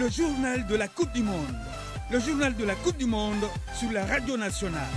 le journal de la Coupe du Monde. Le journal de la Coupe du Monde sur la radio nationale.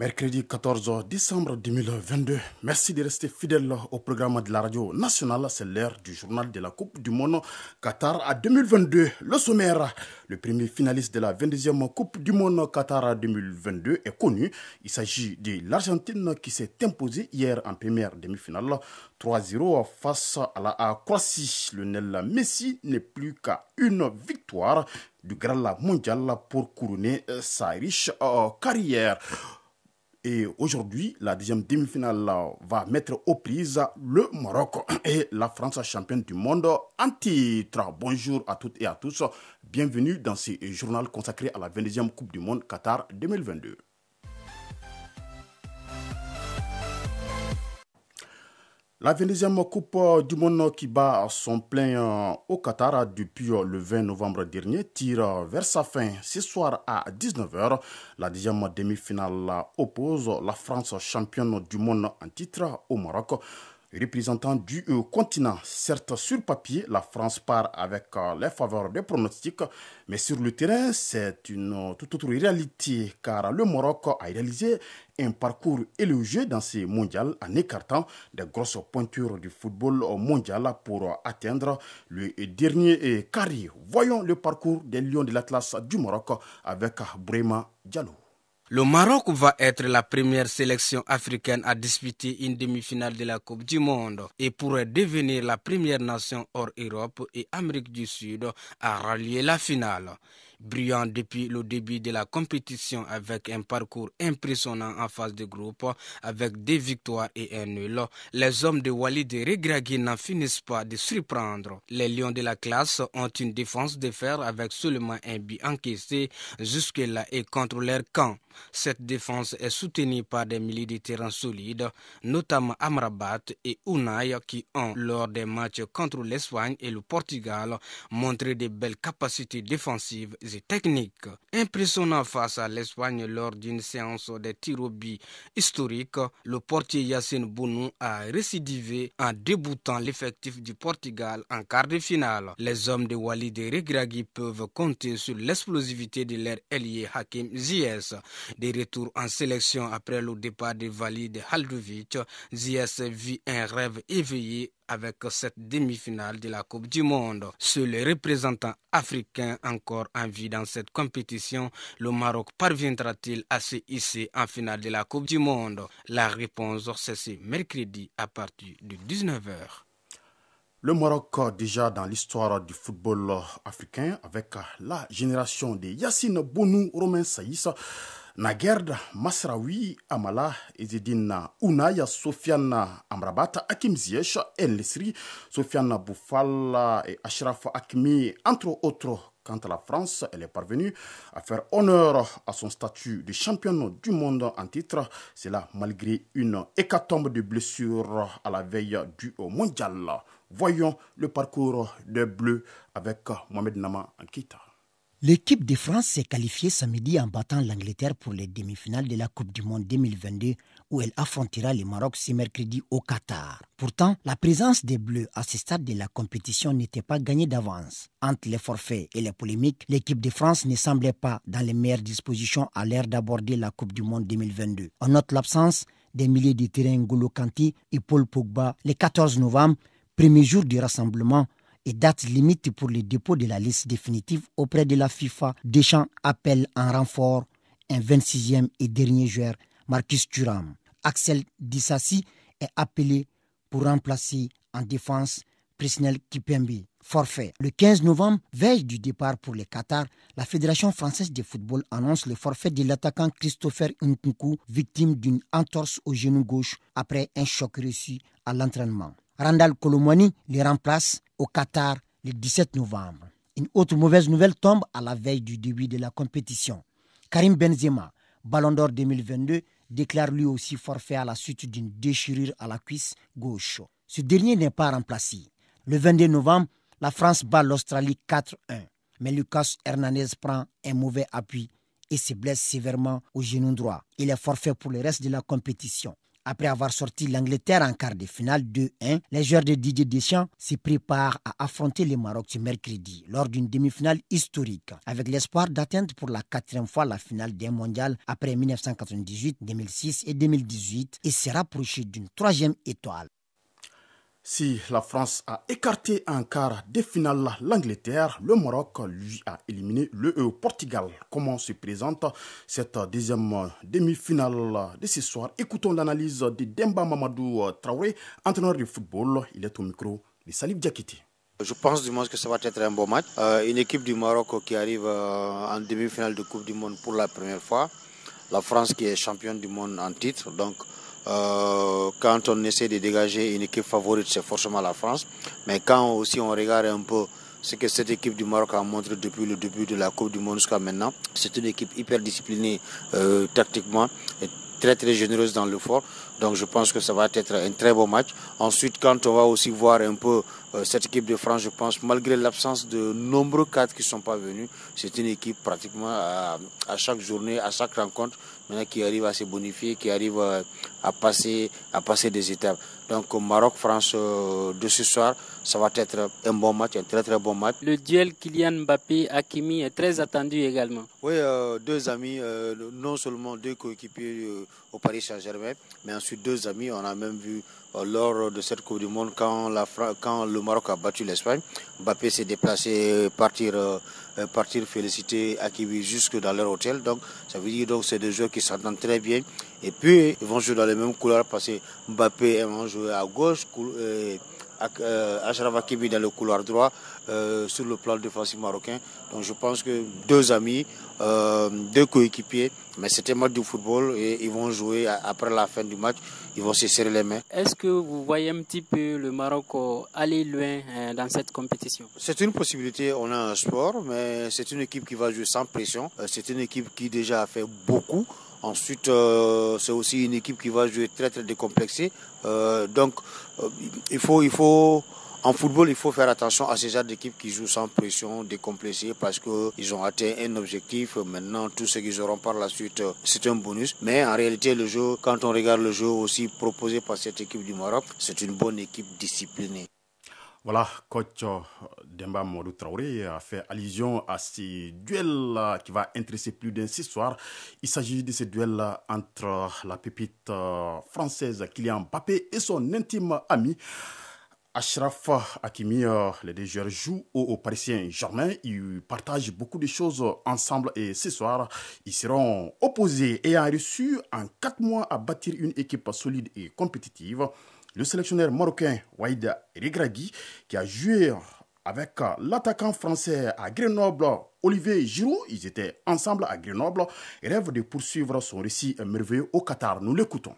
Mercredi 14 décembre 2022. Merci de rester fidèle au programme de la radio nationale. C'est l'heure du journal de la Coupe du Monde Qatar à 2022. Le sommaire, le premier finaliste de la 22e Coupe du Monde Qatar 2022 est connu. Il s'agit de l'Argentine qui s'est imposée hier en première demi-finale 3-0 face à la Croatie. Lionel Messi n'est plus qu'à une victoire du Grand Mondial pour couronner euh, sa riche euh, carrière. Et aujourd'hui, la deuxième demi-finale va mettre aux prises le Maroc et la France championne du monde en titre. Bonjour à toutes et à tous. Bienvenue dans ce journal consacré à la 22e Coupe du Monde Qatar 2022. La 20e Coupe euh, du Monde euh, qui bat son plein euh, au Qatar depuis le 20 novembre dernier tire vers sa fin ce soir à 19h. La deuxième demi-finale oppose la France championne du monde en titre au Maroc. Représentant du euh, continent, certes sur papier, la France part avec euh, les faveurs des pronostics, mais sur le terrain, c'est une euh, toute autre réalité car le Maroc a réalisé un parcours élogé dans ces mondiales en écartant des grosses pointures du football mondial pour atteindre le dernier carré. Voyons le parcours des Lions de l'Atlas du Maroc avec Brema Diallo. Le Maroc va être la première sélection africaine à disputer une demi-finale de la Coupe du Monde et pourrait devenir la première nation hors Europe et Amérique du Sud à rallier la finale. Brillant depuis le début de la compétition avec un parcours impressionnant en phase de groupe avec des victoires et un nul, les hommes de Walid Regragui n'en finissent pas de surprendre. Les Lions de la classe ont une défense de fer avec seulement un but encaissé jusque-là et contre leur camp. Cette défense est soutenue par des de terrain solides, notamment Amrabat et Unai, qui ont, lors des matchs contre l'Espagne et le Portugal, montré de belles capacités défensives et techniques. Impressionnant face à l'Espagne lors d'une séance de tirs au but historique, le portier Yacine Bounou a récidivé en déboutant l'effectif du Portugal en quart de finale. Les hommes de Walid et Regragui peuvent compter sur l'explosivité de leur ailier Hakim Ziyech des retours en sélection après le départ de Valide Haldovic, Ziyech vit un rêve éveillé avec cette demi-finale de la Coupe du Monde. Seul les représentants africains encore en vie dans cette compétition, le Maroc parviendra-t-il à se hisser en finale de la Coupe du Monde La réponse, c'est mercredi à partir de 19h. Le Maroc, euh, déjà dans l'histoire du football euh, africain, avec euh, la génération de Yassine Bonou, Romain Saïssa, Nagerda Masrawi Amala Izidina Unaya Sofiana Amrabata Akim Ziyech El Sofiana Boufala et Ashraf Akmi entre autres Quant à la France, elle est parvenue à faire honneur à son statut de championne du monde en titre. Cela malgré une hécatombe de blessures à la veille du mondial. Voyons le parcours des Bleus avec Mohamed Nama Ankita. L'équipe de France s'est qualifiée samedi en battant l'Angleterre pour les demi-finales de la Coupe du Monde 2022 où elle affrontera le Maroc ce mercredi au Qatar. Pourtant, la présence des Bleus à ce stade de la compétition n'était pas gagnée d'avance. Entre les forfaits et les polémiques, l'équipe de France ne semblait pas dans les meilleures dispositions à l'heure d'aborder la Coupe du Monde 2022. On note l'absence des milliers de terrains Golo Kanti et Paul Pogba le 14 novembre, premier jour du rassemblement et date limite pour le dépôt de la liste définitive auprès de la FIFA. Deschamps appelle en renfort un 26e et dernier joueur, Marcus Thuram. Axel Dissassi est appelé pour remplacer en défense Prisnel Kipembe. Forfait. Le 15 novembre, veille du départ pour le Qatar, la Fédération française de football annonce le forfait de l'attaquant Christopher Nkunku, victime d'une entorse au genou gauche après un choc reçu à l'entraînement. Randall Colomoni les remplace au Qatar le 17 novembre. Une autre mauvaise nouvelle tombe à la veille du début de la compétition. Karim Benzema, Ballon d'Or 2022, déclare lui aussi forfait à la suite d'une déchirure à la cuisse gauche. Ce dernier n'est pas remplacé. Le 22 novembre, la France bat l'Australie 4-1, mais Lucas Hernandez prend un mauvais appui et se blesse sévèrement au genou droit. Il est forfait pour le reste de la compétition. Après avoir sorti l'Angleterre en quart de finale 2-1, les joueurs de Didier Deschamps se préparent à affronter le Maroc ce mercredi lors d'une demi-finale historique, avec l'espoir d'atteindre pour la quatrième fois la finale d'un mondial après 1998, 2006 et 2018 et se rapprocher d'une troisième étoile. Si la France a écarté un quart des finale l'Angleterre, le Maroc lui a éliminé le Portugal. Comment se présente cette deuxième demi-finale de ce soir Écoutons l'analyse de Demba Mamadou Traoré, entraîneur de football. Il est au micro de Je pense du moins que ça va être un bon match. Euh, une équipe du Maroc qui arrive euh, en demi-finale de Coupe du Monde pour la première fois. La France qui est championne du monde en titre. Donc euh, quand on essaie de dégager une équipe favorite, c'est forcément la France. Mais quand aussi on regarde un peu ce que cette équipe du Maroc a montré depuis le début de la Coupe du Monde jusqu'à maintenant, c'est une équipe hyper disciplinée euh, tactiquement et très très généreuse dans l'effort. Donc je pense que ça va être un très beau match. Ensuite, quand on va aussi voir un peu euh, cette équipe de France, je pense, malgré l'absence de nombreux cadres qui ne sont pas venus, c'est une équipe pratiquement à, chaque journée, à chaque rencontre, qui arrive à se bonifier, qui arrive à, à passer, à passer des étapes. Donc Maroc-France euh, de ce soir, ça va être un bon match, un très très bon match. Le duel Kylian Mbappé-Hakimi est très attendu également. Oui, euh, deux amis, euh, non seulement deux coéquipiers au Paris Saint-Germain, mais ensuite deux amis. On a même vu lors de cette Coupe du Monde quand, la quand le Maroc a battu l'Espagne. Mbappé s'est déplacé, partir, partir féliciter Hakimi jusque dans leur hôtel. Donc ça veut dire donc c'est deux joueurs qui s'entendent très bien et puis, ils vont jouer dans les mêmes couleurs parce que Mbappé va jouer à gauche, euh, euh, Achraf Hakimi dans le couloir droit euh, sur le plan défensif marocain. Donc je pense que deux amis, euh, deux coéquipiers, mais c'était match du football et ils vont jouer après la fin du match, ils vont se serrer les mains. Est-ce que vous voyez un petit peu le Maroc aller loin euh, dans cette compétition C'est une possibilité, on a un sport, mais c'est une équipe qui va jouer sans pression, c'est une équipe qui déjà a fait beaucoup. Ensuite, euh, c'est aussi une équipe qui va jouer très très décomplexée. Euh, donc, euh, il faut, il faut, en football, il faut faire attention à ces genres d'équipes qui jouent sans pression, décomplexées, parce qu'ils ont atteint un objectif. Maintenant, tout ce qu'ils auront par la suite, c'est un bonus. Mais en réalité, le jeu, quand on regarde le jeu aussi proposé par cette équipe du Maroc, c'est une bonne équipe disciplinée. Voilà, coach euh, Demba Modou Traoré a fait allusion à ce duel qui va intéresser plus d'un ce soir. Il s'agit de ce duel entre la pépite euh, française Kylian Mbappé et son intime ami. Ashraf Hakimi, euh, les deux joueurs jouent au, Parisien germain Ils partagent beaucoup de choses ensemble et ce soir, ils seront opposés Et a reçu en quatre mois à bâtir une équipe solide et compétitive le sélectionneur marocain Waïda Regragui, qui a joué avec euh, l'attaquant français à Grenoble, Olivier Giroud. Ils étaient ensemble à Grenoble et rêve de poursuivre son récit merveilleux au Qatar. Nous l'écoutons.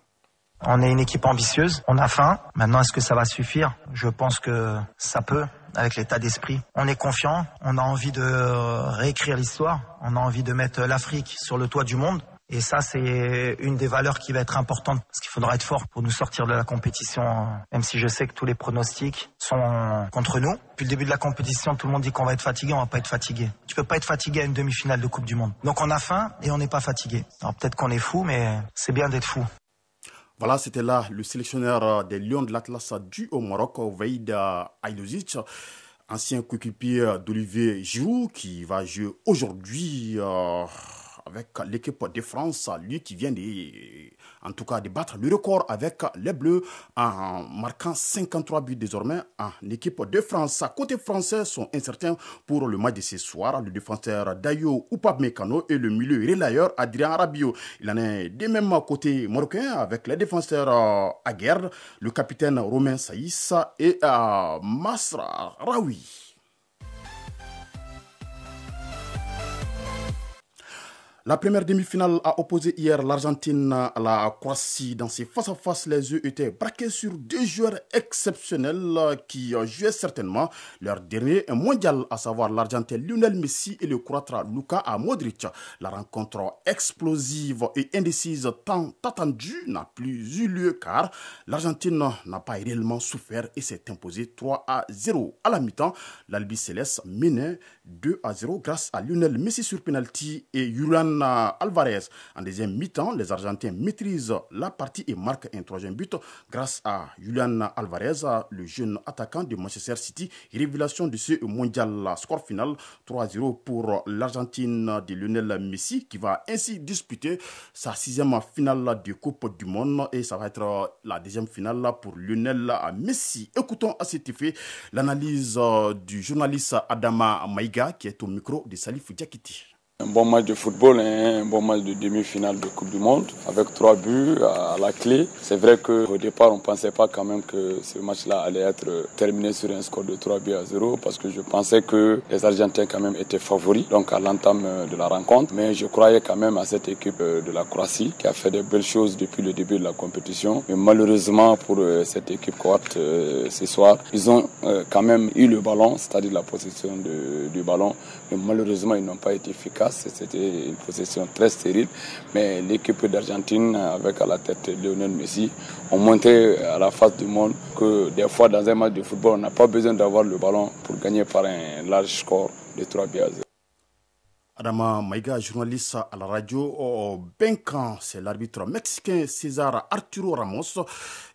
On est une équipe ambitieuse, on a faim. Maintenant, est-ce que ça va suffire Je pense que ça peut, avec l'état d'esprit. On est confiant, on a envie de euh, réécrire l'histoire, on a envie de mettre l'Afrique sur le toit du monde. Et ça, c'est une des valeurs qui va être importante parce qu'il faudra être fort pour nous sortir de la compétition, même si je sais que tous les pronostics sont contre nous. Depuis le début de la compétition, tout le monde dit qu'on va être fatigué, on va pas être fatigué. Tu peux pas être fatigué à une demi-finale de Coupe du Monde. Donc on a faim et on n'est pas fatigué. Alors peut-être qu'on est fou, mais c'est bien d'être fou. Voilà, c'était là le sélectionneur euh, des Lions de l'Atlas du au Maroc, Veid Aïdouzic, ancien coéquipier d'Olivier Giroud, qui va jouer aujourd'hui. Euh, avec l'équipe de France, lui qui vient de, en tout cas, de battre le record avec les Bleus en marquant 53 buts désormais en équipe de France. Côté français sont incertains pour le match de ce soir. Le défenseur Dayo Upamecano et le milieu relayeur Adrien Rabiot. Il en est de même côté marocain avec les défenseurs euh, Aguerre, le capitaine Romain Saïssa et euh, Masra Raoui. La première demi-finale a opposé hier l'Argentine à la Croatie. Dans ces face-à-face, les yeux étaient braqués sur deux joueurs exceptionnels qui jouaient certainement leur dernier mondial, à savoir l'Argentin Lionel Messi et le Croate Luka Modric. La rencontre explosive et indécise tant attendue n'a plus eu lieu car l'Argentine n'a pas réellement souffert et s'est imposée 3 à 0. À la mi-temps, l'Albi Céleste menait 2 à 0 grâce à Lionel Messi sur penalty et Julian euh, Alvarez. En deuxième mi-temps, les Argentins maîtrisent la partie et marquent un troisième but grâce à Julian Alvarez, le jeune attaquant de Manchester City, révélation de ce mondial. Score final 3-0 pour l'Argentine de Lionel Messi qui va ainsi disputer sa sixième finale de Coupe du Monde et ça va être euh, la deuxième finale pour Lionel Messi. Écoutons à cet effet l'analyse euh, du journaliste Adama Maïga qui est au micro de Salif Diakiti. Un bon match de football, hein, un bon match de demi-finale de Coupe du Monde, avec trois buts à la clé. C'est vrai qu'au départ, on ne pensait pas quand même que ce match-là allait être terminé sur un score de 3 buts à 0, parce que je pensais que les Argentins quand même étaient favoris, donc à l'entame euh, de la rencontre. Mais je croyais quand même à cette équipe euh, de la Croatie, qui a fait de belles choses depuis le début de la compétition. Mais malheureusement pour euh, cette équipe croate ce soir, ils ont quand même eu le ballon, c'est-à-dire la possession du ballon, mais malheureusement, ils n'ont pas été efficaces. C'était une possession très stérile. Mais l'équipe d'Argentine, avec à la tête Lionel Messi, ont montré à la face du monde que des fois, dans un match de football, on n'a pas besoin d'avoir le ballon pour gagner par un large score de 3 buts Adama Maïga, journaliste à la radio oh, oh, au c'est l'arbitre mexicain César Arturo Ramos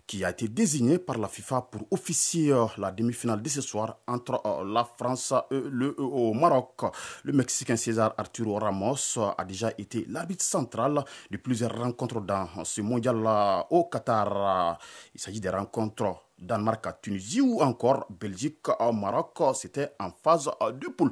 qui a été désigné par la FIFA pour officier euh, la demi-finale de ce soir entre euh, la France et le euh, Maroc. Le Mexicain César Arturo Ramos a déjà été l'arbitre central de plusieurs rencontres dans ce mondial au Qatar. Il s'agit des rencontres Danemark à Tunisie ou encore Belgique au Maroc. C'était en phase de poule.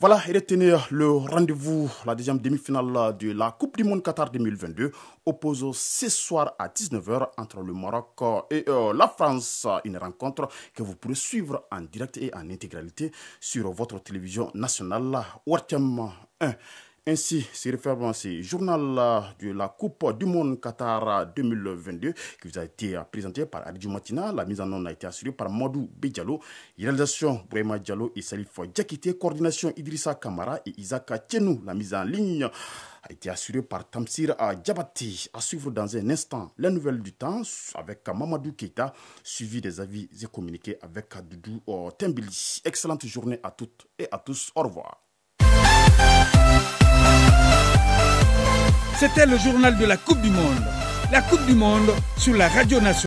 Voilà, retenez le rendez-vous, la deuxième demi-finale de la Coupe du Monde Qatar 2022, oppose ce soir à 19h entre le Maroc et euh, la France. Une rencontre que vous pourrez suivre en direct et en intégralité sur votre télévision nationale, Wartem 1. Ainsi, c'est le journal euh, de la Coupe du Monde Qatar 2022, euh, qui vous a été euh, présenté par Adjumatina, Matina. La mise en œuvre a été assurée par Madou Bedialo. Réalisation Brema Diallo et Salif Djakité. Coordination Idrissa Kamara et Isaac Tchenou. La mise en ligne a été assurée par Tamsir Djabati. À suivre dans un instant la nouvelle du temps avec Mamadou Keita, suivi des avis et communiqués avec Doudou Tembili. Excellente journée à toutes et à tous. Au revoir. C'était le journal de la Coupe du Monde. La Coupe du Monde sur la Radio Nationale.